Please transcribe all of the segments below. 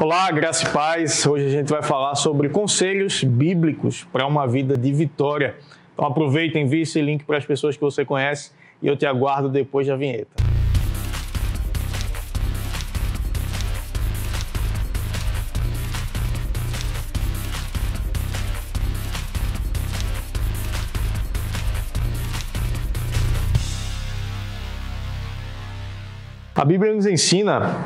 Olá, graça e paz. Hoje a gente vai falar sobre conselhos bíblicos para uma vida de vitória. Então aproveita, envie esse link para as pessoas que você conhece e eu te aguardo depois da vinheta. A Bíblia nos ensina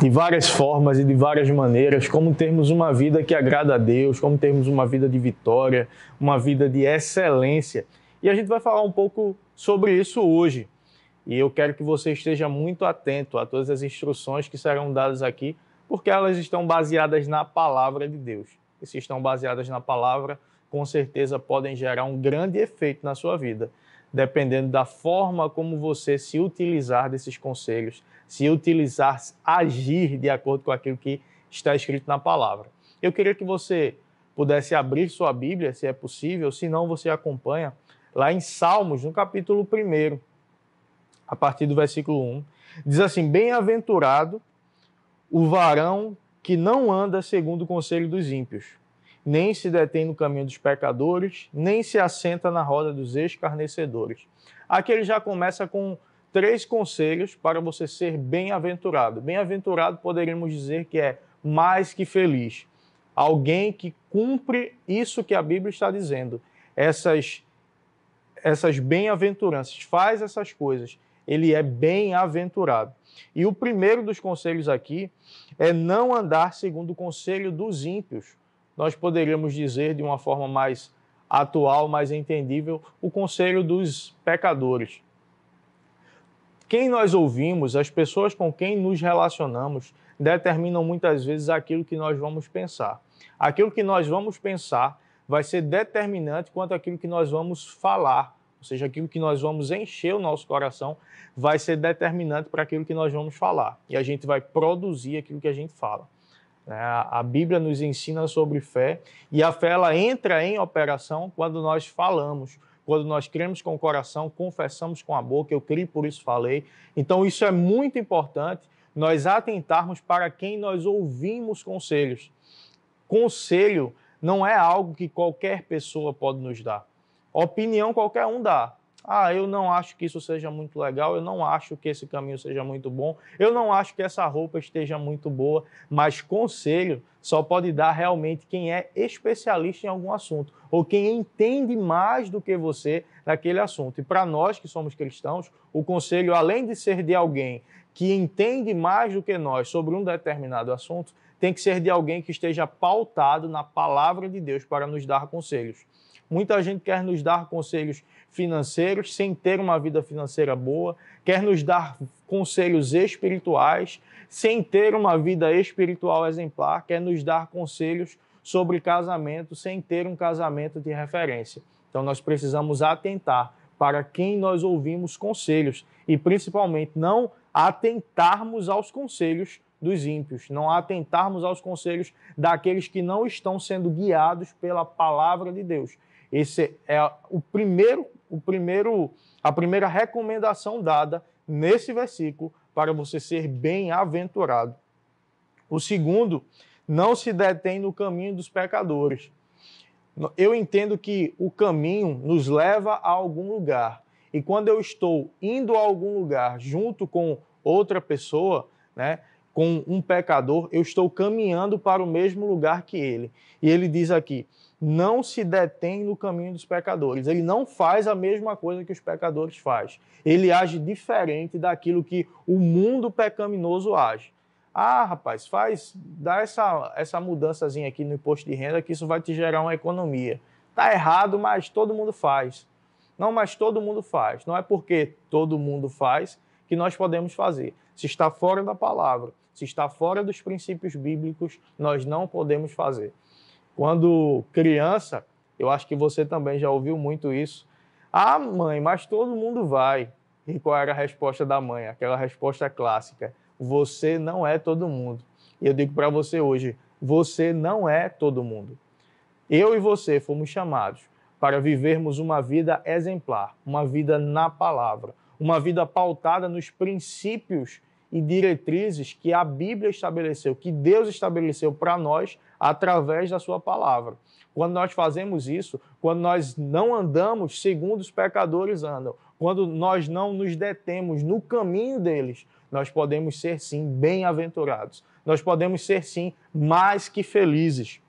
de várias formas e de várias maneiras, como termos uma vida que agrada a Deus, como termos uma vida de vitória, uma vida de excelência. E a gente vai falar um pouco sobre isso hoje. E eu quero que você esteja muito atento a todas as instruções que serão dadas aqui, porque elas estão baseadas na palavra de Deus. E se estão baseadas na palavra, com certeza podem gerar um grande efeito na sua vida, dependendo da forma como você se utilizar desses conselhos, se utilizar, agir de acordo com aquilo que está escrito na palavra. Eu queria que você pudesse abrir sua Bíblia, se é possível, se não, você acompanha lá em Salmos, no capítulo 1, a partir do versículo 1. Diz assim: Bem-aventurado o varão que não anda segundo o conselho dos ímpios, nem se detém no caminho dos pecadores, nem se assenta na roda dos escarnecedores. Aqui ele já começa com três conselhos para você ser bem-aventurado. Bem-aventurado poderíamos dizer que é mais que feliz. Alguém que cumpre isso que a Bíblia está dizendo, essas, essas bem-aventuranças, faz essas coisas, ele é bem-aventurado. E o primeiro dos conselhos aqui é não andar segundo o conselho dos ímpios. Nós poderíamos dizer de uma forma mais atual, mais entendível, o conselho dos pecadores. Quem nós ouvimos, as pessoas com quem nos relacionamos, determinam muitas vezes aquilo que nós vamos pensar. Aquilo que nós vamos pensar vai ser determinante quanto aquilo que nós vamos falar, ou seja, aquilo que nós vamos encher o nosso coração vai ser determinante para aquilo que nós vamos falar. E a gente vai produzir aquilo que a gente fala. Né? A Bíblia nos ensina sobre fé e a fé ela entra em operação quando nós falamos, quando nós cremos com o coração, confessamos com a boca, eu criei, por isso falei. Então, isso é muito importante, nós atentarmos para quem nós ouvimos conselhos. Conselho não é algo que qualquer pessoa pode nos dar. Opinião qualquer um dá. Ah, eu não acho que isso seja muito legal, eu não acho que esse caminho seja muito bom, eu não acho que essa roupa esteja muito boa, mas conselho só pode dar realmente quem é especialista em algum assunto ou quem entende mais do que você daquele assunto. E para nós que somos cristãos, o conselho, além de ser de alguém que entende mais do que nós sobre um determinado assunto, tem que ser de alguém que esteja pautado na palavra de Deus para nos dar conselhos. Muita gente quer nos dar conselhos financeiros, sem ter uma vida financeira boa, quer nos dar conselhos espirituais, sem ter uma vida espiritual exemplar, quer nos dar conselhos sobre casamento, sem ter um casamento de referência. Então nós precisamos atentar para quem nós ouvimos conselhos e principalmente não atentarmos aos conselhos dos ímpios, não atentarmos aos conselhos daqueles que não estão sendo guiados pela palavra de Deus. Esse é o primeiro o primeiro, a primeira recomendação dada nesse versículo para você ser bem-aventurado. O segundo, não se detém no caminho dos pecadores. Eu entendo que o caminho nos leva a algum lugar. E quando eu estou indo a algum lugar junto com outra pessoa, né, com um pecador, eu estou caminhando para o mesmo lugar que ele. E ele diz aqui: não se detém no caminho dos pecadores. Ele não faz a mesma coisa que os pecadores faz. Ele age diferente daquilo que o mundo pecaminoso age. Ah, rapaz, faz, dá essa essa mudançazinha aqui no imposto de renda que isso vai te gerar uma economia. Tá errado, mas todo mundo faz. Não, mas todo mundo faz. Não é porque todo mundo faz que nós podemos fazer. Se está fora da palavra, se está fora dos princípios bíblicos, nós não podemos fazer. Quando criança, eu acho que você também já ouviu muito isso. Ah, mãe, mas todo mundo vai. E qual era a resposta da mãe? Aquela resposta clássica: você não é todo mundo. E eu digo para você hoje: você não é todo mundo. Eu e você fomos chamados para vivermos uma vida exemplar, uma vida na palavra, uma vida pautada nos princípios e diretrizes que a Bíblia estabeleceu, que Deus estabeleceu para nós através da sua palavra. Quando nós fazemos isso, quando nós não andamos segundo os pecadores andam, quando nós não nos detemos no caminho deles, nós podemos ser sim bem-aventurados. Nós podemos ser sim mais que felizes.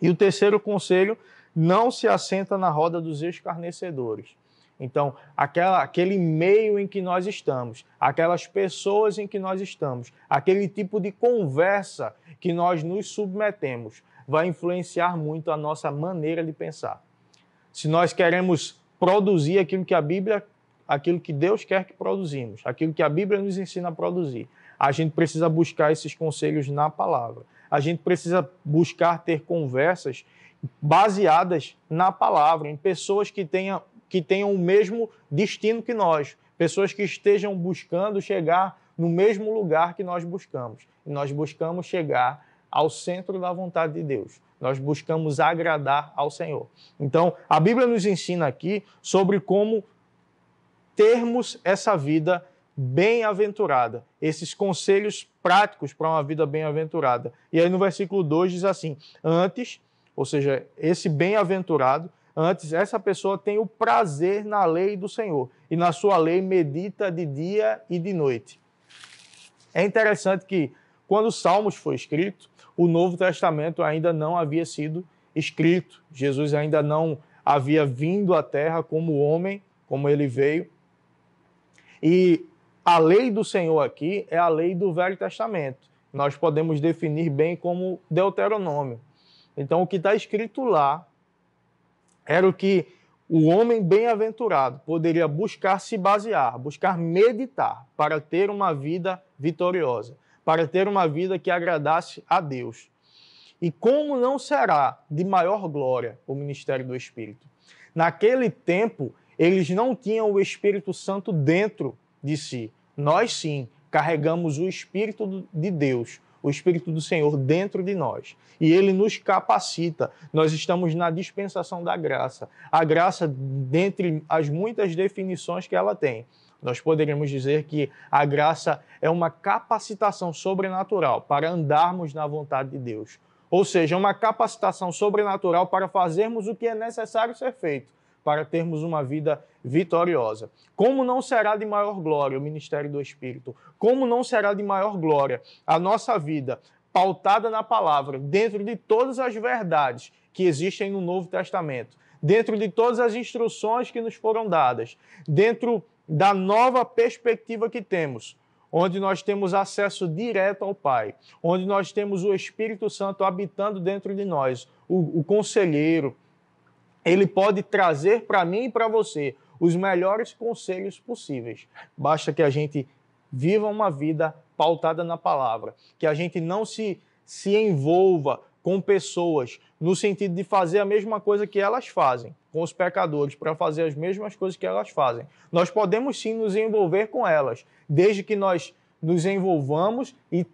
E o terceiro conselho, não se assenta na roda dos escarnecedores. Então, aquela, aquele meio em que nós estamos, aquelas pessoas em que nós estamos, aquele tipo de conversa que nós nos submetemos, vai influenciar muito a nossa maneira de pensar. Se nós queremos produzir aquilo que a Bíblia, aquilo que Deus quer que produzimos, aquilo que a Bíblia nos ensina a produzir, a gente precisa buscar esses conselhos na palavra. A gente precisa buscar ter conversas baseadas na palavra, em pessoas que tenham que tenham o mesmo destino que nós, pessoas que estejam buscando chegar no mesmo lugar que nós buscamos. E nós buscamos chegar ao centro da vontade de Deus. Nós buscamos agradar ao Senhor. Então, a Bíblia nos ensina aqui sobre como termos essa vida bem-aventurada, esses conselhos práticos para uma vida bem-aventurada. E aí no versículo 2 diz assim: Antes, ou seja, esse bem-aventurado Antes, essa pessoa tem o prazer na lei do Senhor e na sua lei medita de dia e de noite. É interessante que, quando o Salmos foi escrito, o Novo Testamento ainda não havia sido escrito. Jesus ainda não havia vindo à terra como homem, como ele veio. E a lei do Senhor aqui é a lei do Velho Testamento. Nós podemos definir bem como Deuteronômio. Então, o que está escrito lá era o que o homem bem-aventurado poderia buscar se basear, buscar meditar para ter uma vida vitoriosa, para ter uma vida que agradasse a Deus. E como não será de maior glória o ministério do Espírito? Naquele tempo, eles não tinham o Espírito Santo dentro de si. Nós sim carregamos o Espírito de Deus o Espírito do Senhor dentro de nós e ele nos capacita. Nós estamos na dispensação da graça. A graça, dentre as muitas definições que ela tem, nós poderíamos dizer que a graça é uma capacitação sobrenatural para andarmos na vontade de Deus. Ou seja, uma capacitação sobrenatural para fazermos o que é necessário ser feito para termos uma vida vitoriosa. Como não será de maior glória o ministério do Espírito? Como não será de maior glória a nossa vida pautada na palavra, dentro de todas as verdades que existem no Novo Testamento, dentro de todas as instruções que nos foram dadas, dentro da nova perspectiva que temos? onde nós temos acesso direto ao Pai, onde nós temos o Espírito Santo habitando dentro de nós, o, o conselheiro, ele pode trazer para mim e para você os melhores conselhos possíveis. Basta que a gente viva uma vida pautada na palavra, que a gente não se, se envolva com pessoas no sentido de fazer a mesma coisa que elas fazem, com os pecadores, para fazer as mesmas coisas que elas fazem. Nós podemos sim nos envolver com elas, desde que nós nos envolvamos e,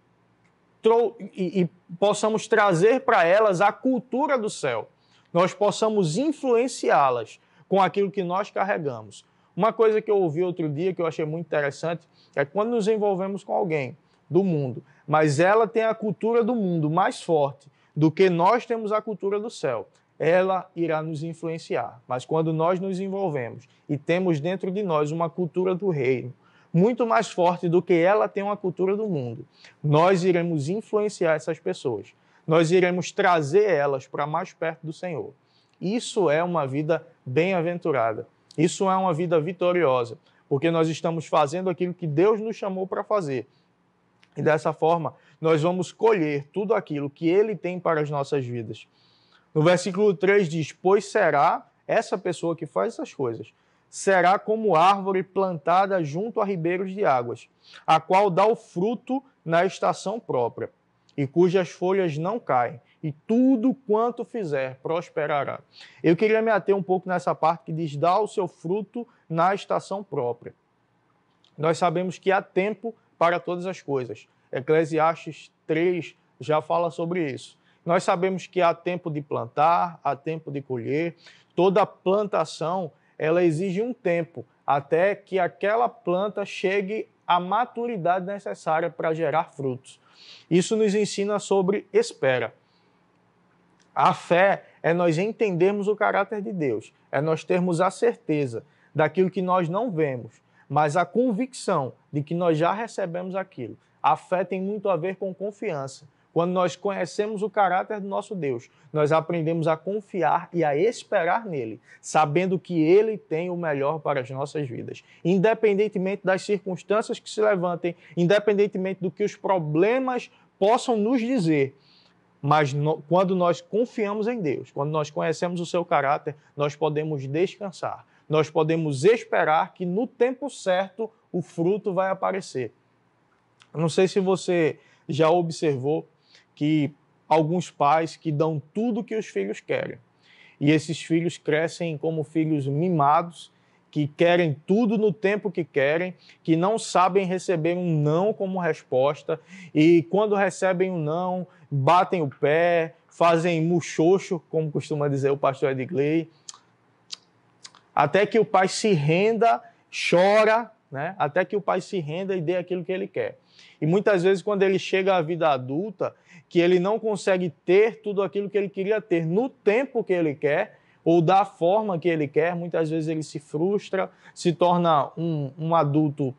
e, e possamos trazer para elas a cultura do céu nós possamos influenciá-las com aquilo que nós carregamos. Uma coisa que eu ouvi outro dia que eu achei muito interessante é que quando nos envolvemos com alguém do mundo, mas ela tem a cultura do mundo mais forte do que nós temos a cultura do céu, ela irá nos influenciar. Mas quando nós nos envolvemos e temos dentro de nós uma cultura do reino, muito mais forte do que ela tem uma cultura do mundo, nós iremos influenciar essas pessoas nós iremos trazer elas para mais perto do Senhor. Isso é uma vida bem-aventurada. Isso é uma vida vitoriosa, porque nós estamos fazendo aquilo que Deus nos chamou para fazer. E dessa forma, nós vamos colher tudo aquilo que Ele tem para as nossas vidas. No versículo 3 diz: Pois será essa pessoa que faz essas coisas, será como árvore plantada junto a ribeiros de águas, a qual dá o fruto na estação própria e cujas folhas não caem, e tudo quanto fizer prosperará. Eu queria me ater um pouco nessa parte que diz: dá o seu fruto na estação própria. Nós sabemos que há tempo para todas as coisas. Eclesiastes 3 já fala sobre isso. Nós sabemos que há tempo de plantar, há tempo de colher. Toda plantação, ela exige um tempo até que aquela planta chegue a maturidade necessária para gerar frutos. Isso nos ensina sobre espera. A fé é nós entendermos o caráter de Deus, é nós termos a certeza daquilo que nós não vemos, mas a convicção de que nós já recebemos aquilo. A fé tem muito a ver com confiança. Quando nós conhecemos o caráter do nosso Deus, nós aprendemos a confiar e a esperar nele, sabendo que ele tem o melhor para as nossas vidas. Independentemente das circunstâncias que se levantem, independentemente do que os problemas possam nos dizer, mas no, quando nós confiamos em Deus, quando nós conhecemos o seu caráter, nós podemos descansar. Nós podemos esperar que no tempo certo o fruto vai aparecer. Eu não sei se você já observou, que alguns pais que dão tudo que os filhos querem. E esses filhos crescem como filhos mimados, que querem tudo no tempo que querem, que não sabem receber um não como resposta, e quando recebem um não, batem o pé, fazem muxoxo, como costuma dizer o pastor Edgley, até que o pai se renda, chora né? até que o pai se renda e dê aquilo que ele quer. E muitas vezes, quando ele chega à vida adulta, que ele não consegue ter tudo aquilo que ele queria ter no tempo que ele quer ou da forma que ele quer, muitas vezes ele se frustra, se torna um, um adulto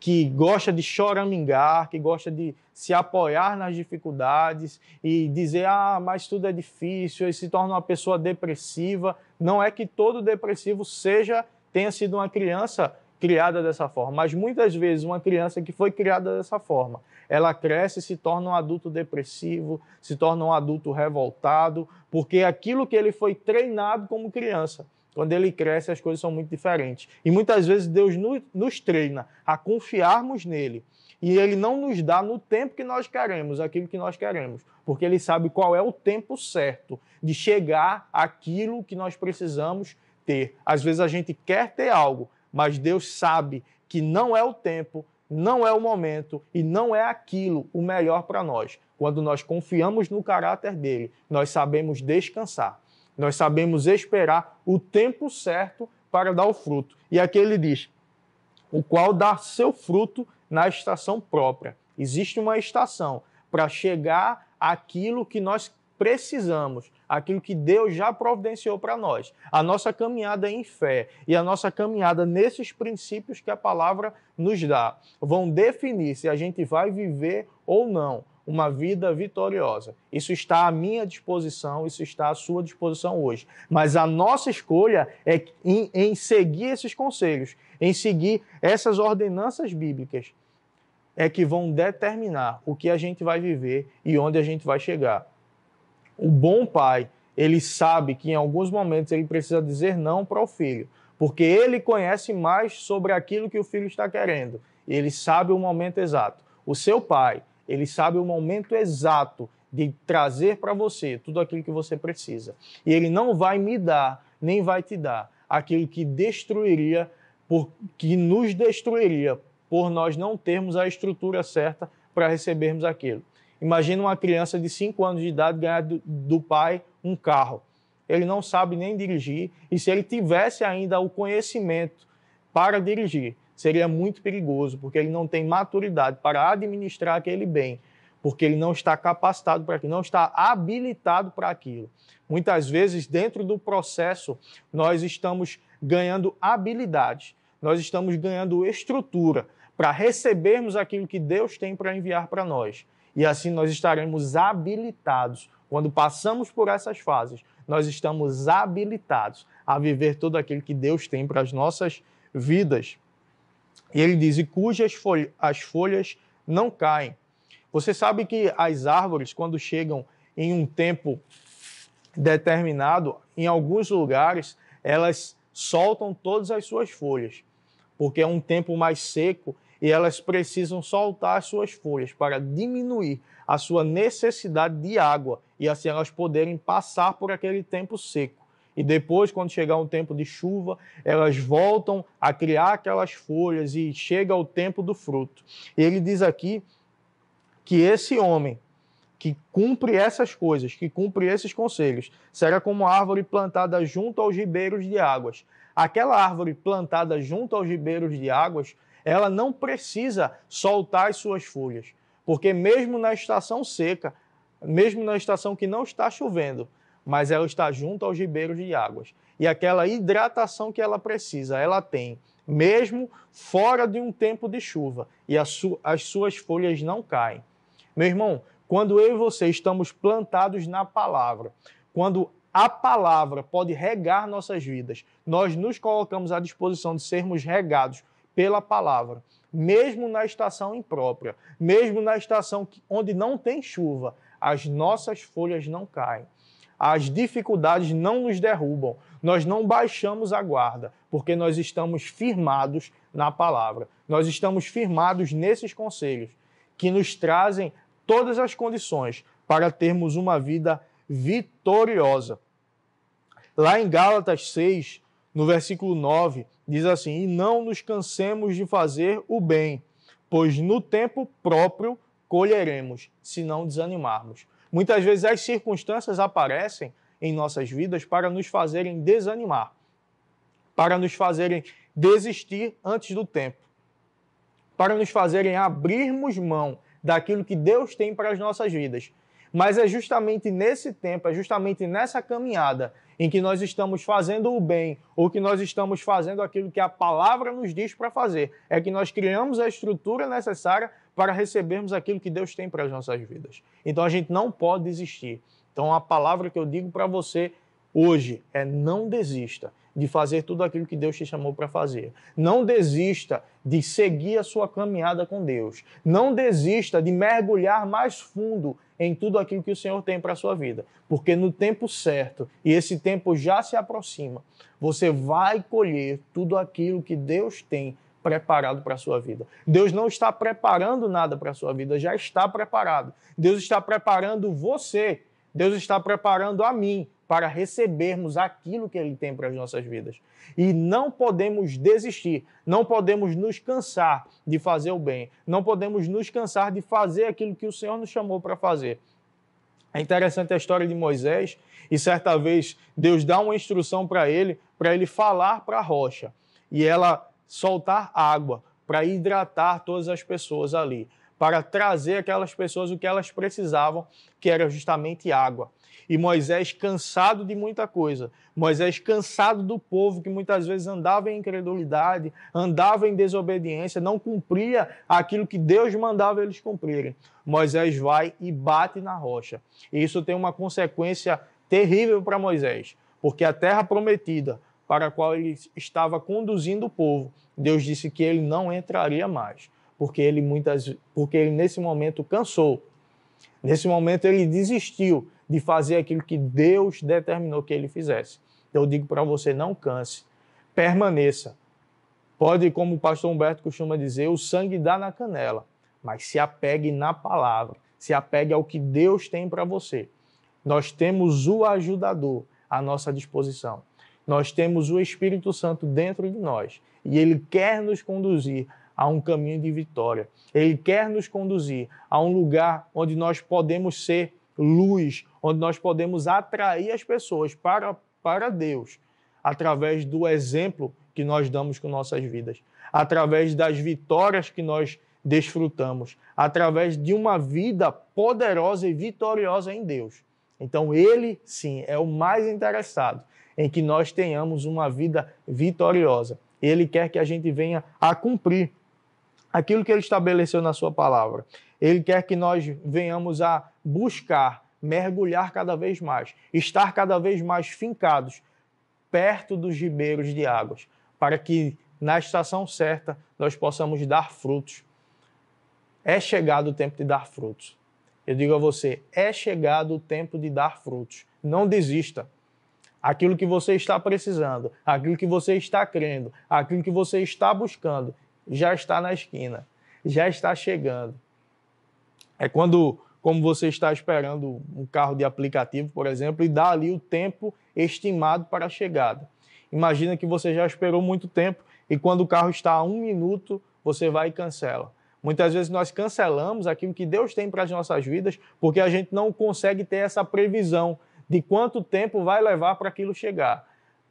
que gosta de choramingar, que gosta de se apoiar nas dificuldades e dizer, ah, mas tudo é difícil, e se torna uma pessoa depressiva. Não é que todo depressivo seja tenha sido uma criança criada dessa forma. Mas muitas vezes uma criança que foi criada dessa forma, ela cresce e se torna um adulto depressivo, se torna um adulto revoltado, porque aquilo que ele foi treinado como criança. Quando ele cresce, as coisas são muito diferentes. E muitas vezes Deus nos treina a confiarmos nele. E ele não nos dá no tempo que nós queremos aquilo que nós queremos, porque ele sabe qual é o tempo certo de chegar aquilo que nós precisamos ter. Às vezes a gente quer ter algo, mas Deus sabe que não é o tempo, não é o momento e não é aquilo o melhor para nós. Quando nós confiamos no caráter dele, nós sabemos descansar, nós sabemos esperar o tempo certo para dar o fruto. E aqui ele diz: o qual dá seu fruto na estação própria. Existe uma estação para chegar àquilo que nós precisamos, aquilo que Deus já providenciou para nós. A nossa caminhada em fé e a nossa caminhada nesses princípios que a palavra nos dá vão definir se a gente vai viver ou não uma vida vitoriosa. Isso está à minha disposição, isso está à sua disposição hoje. Mas a nossa escolha é em, em, seguir esses conselhos, em seguir essas ordenanças bíblicas, é que vão determinar o que a gente vai viver e onde a gente vai chegar. O bom pai, ele sabe que em alguns momentos ele precisa dizer não para o filho, porque ele conhece mais sobre aquilo que o filho está querendo. Ele sabe o momento exato. O seu pai, ele sabe o momento exato de trazer para você tudo aquilo que você precisa. E ele não vai me dar, nem vai te dar aquilo que destruiria, por, que nos destruiria por nós não termos a estrutura certa para recebermos aquilo. Imagina uma criança de 5 anos de idade ganhar do, do pai um carro. Ele não sabe nem dirigir, e se ele tivesse ainda o conhecimento para dirigir, seria muito perigoso, porque ele não tem maturidade para administrar aquele bem, porque ele não está capacitado para aquilo, não está habilitado para aquilo. Muitas vezes, dentro do processo, nós estamos ganhando habilidades, nós estamos ganhando estrutura para recebermos aquilo que Deus tem para enviar para nós. E assim nós estaremos habilitados, quando passamos por essas fases, nós estamos habilitados a viver todo aquilo que Deus tem para as nossas vidas. E ele diz: e cujas folha, as folhas não caem. Você sabe que as árvores, quando chegam em um tempo determinado, em alguns lugares, elas soltam todas as suas folhas, porque é um tempo mais seco e elas precisam soltar as suas folhas para diminuir a sua necessidade de água e assim elas poderem passar por aquele tempo seco. E depois, quando chegar um tempo de chuva, elas voltam a criar aquelas folhas e chega o tempo do fruto. E ele diz aqui que esse homem que cumpre essas coisas, que cumpre esses conselhos, será como árvore plantada junto aos ribeiros de águas. Aquela árvore plantada junto aos ribeiros de águas, ela não precisa soltar as suas folhas, porque mesmo na estação seca, mesmo na estação que não está chovendo, mas ela está junto aos ribeiros de águas. E aquela hidratação que ela precisa, ela tem, mesmo fora de um tempo de chuva, e as, as suas folhas não caem. Meu irmão, quando eu e você estamos plantados na palavra, quando a palavra pode regar nossas vidas, nós nos colocamos à disposição de sermos regados pela palavra. Mesmo na estação imprópria, mesmo na estação onde não tem chuva, as nossas folhas não caem. As dificuldades não nos derrubam. Nós não baixamos a guarda, porque nós estamos firmados na palavra. Nós estamos firmados nesses conselhos que nos trazem todas as condições para termos uma vida vitoriosa. Lá em Gálatas 6, no versículo 9, diz assim: E não nos cansemos de fazer o bem, pois no tempo próprio colheremos, se não desanimarmos. Muitas vezes as circunstâncias aparecem em nossas vidas para nos fazerem desanimar, para nos fazerem desistir antes do tempo, para nos fazerem abrirmos mão daquilo que Deus tem para as nossas vidas. Mas é justamente nesse tempo, é justamente nessa caminhada em que nós estamos fazendo o bem ou que nós estamos fazendo aquilo que a palavra nos diz para fazer. É que nós criamos a estrutura necessária para recebermos aquilo que Deus tem para as nossas vidas. Então a gente não pode desistir. Então a palavra que eu digo para você hoje é não desista de fazer tudo aquilo que Deus te chamou para fazer. Não desista de seguir a sua caminhada com Deus. Não desista de mergulhar mais fundo em tudo aquilo que o Senhor tem para a sua vida, porque no tempo certo, e esse tempo já se aproxima, você vai colher tudo aquilo que Deus tem preparado para a sua vida. Deus não está preparando nada para a sua vida, já está preparado. Deus está preparando você, Deus está preparando a mim para recebermos aquilo que Ele tem para as nossas vidas. E não podemos desistir, não podemos nos cansar de fazer o bem, não podemos nos cansar de fazer aquilo que o Senhor nos chamou para fazer. É interessante a história de Moisés, e certa vez Deus dá uma instrução para ele, para ele falar para a rocha e ela soltar água para hidratar todas as pessoas ali, para trazer aquelas pessoas o que elas precisavam, que era justamente água. E Moisés cansado de muita coisa. Moisés cansado do povo que muitas vezes andava em incredulidade, andava em desobediência, não cumpria aquilo que Deus mandava eles cumprirem. Moisés vai e bate na rocha. E isso tem uma consequência terrível para Moisés, porque a terra prometida, para a qual ele estava conduzindo o povo, Deus disse que ele não entraria mais, porque ele muitas porque ele nesse momento cansou. Nesse momento ele desistiu de fazer aquilo que Deus determinou que ele fizesse. eu digo para você: não canse, permaneça. Pode, como o pastor Humberto costuma dizer, o sangue dá na canela, mas se apegue na palavra, se apegue ao que Deus tem para você. Nós temos o ajudador à nossa disposição. Nós temos o Espírito Santo dentro de nós e ele quer nos conduzir a um caminho de vitória. Ele quer nos conduzir a um lugar onde nós podemos ser luz, onde nós podemos atrair as pessoas para, para Deus, através do exemplo que nós damos com nossas vidas, através das vitórias que nós desfrutamos, através de uma vida poderosa e vitoriosa em Deus. Então, Ele, sim, é o mais interessado em que nós tenhamos uma vida vitoriosa. Ele quer que a gente venha a cumprir aquilo que Ele estabeleceu na Sua palavra. Ele quer que nós venhamos a buscar mergulhar cada vez mais, estar cada vez mais fincados perto dos ribeiros de águas, para que na estação certa nós possamos dar frutos. É chegado o tempo de dar frutos. Eu digo a você, é chegado o tempo de dar frutos. Não desista. Aquilo que você está precisando, aquilo que você está crendo, aquilo que você está buscando, já está na esquina, já está chegando. É quando como você está esperando um carro de aplicativo, por exemplo, e dá ali o tempo estimado para a chegada. Imagina que você já esperou muito tempo e quando o carro está a um minuto, você vai e cancela. Muitas vezes nós cancelamos aquilo que Deus tem para as nossas vidas porque a gente não consegue ter essa previsão de quanto tempo vai levar para aquilo chegar.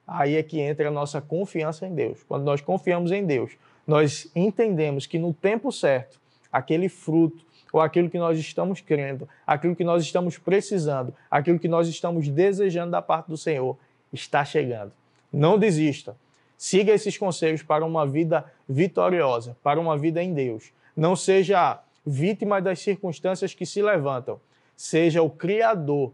Aí é que entra a nossa confiança em Deus. Quando nós confiamos em Deus, nós entendemos que no tempo certo, aquele fruto, ou aquilo que nós estamos crendo, aquilo que nós estamos precisando, aquilo que nós estamos desejando da parte do Senhor está chegando. Não desista. Siga esses conselhos para uma vida vitoriosa, para uma vida em Deus. Não seja vítima das circunstâncias que se levantam, seja o criador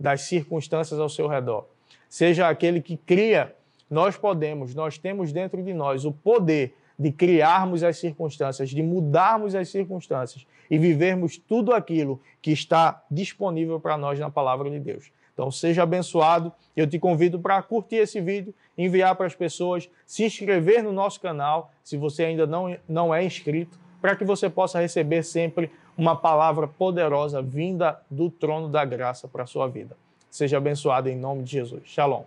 das circunstâncias ao seu redor. Seja aquele que cria, nós podemos, nós temos dentro de nós o poder de criarmos as circunstâncias, de mudarmos as circunstâncias e vivermos tudo aquilo que está disponível para nós na palavra de Deus. Então, seja abençoado. Eu te convido para curtir esse vídeo, enviar para as pessoas, se inscrever no nosso canal, se você ainda não, não é inscrito, para que você possa receber sempre uma palavra poderosa vinda do trono da graça para a sua vida. Seja abençoado em nome de Jesus. Shalom.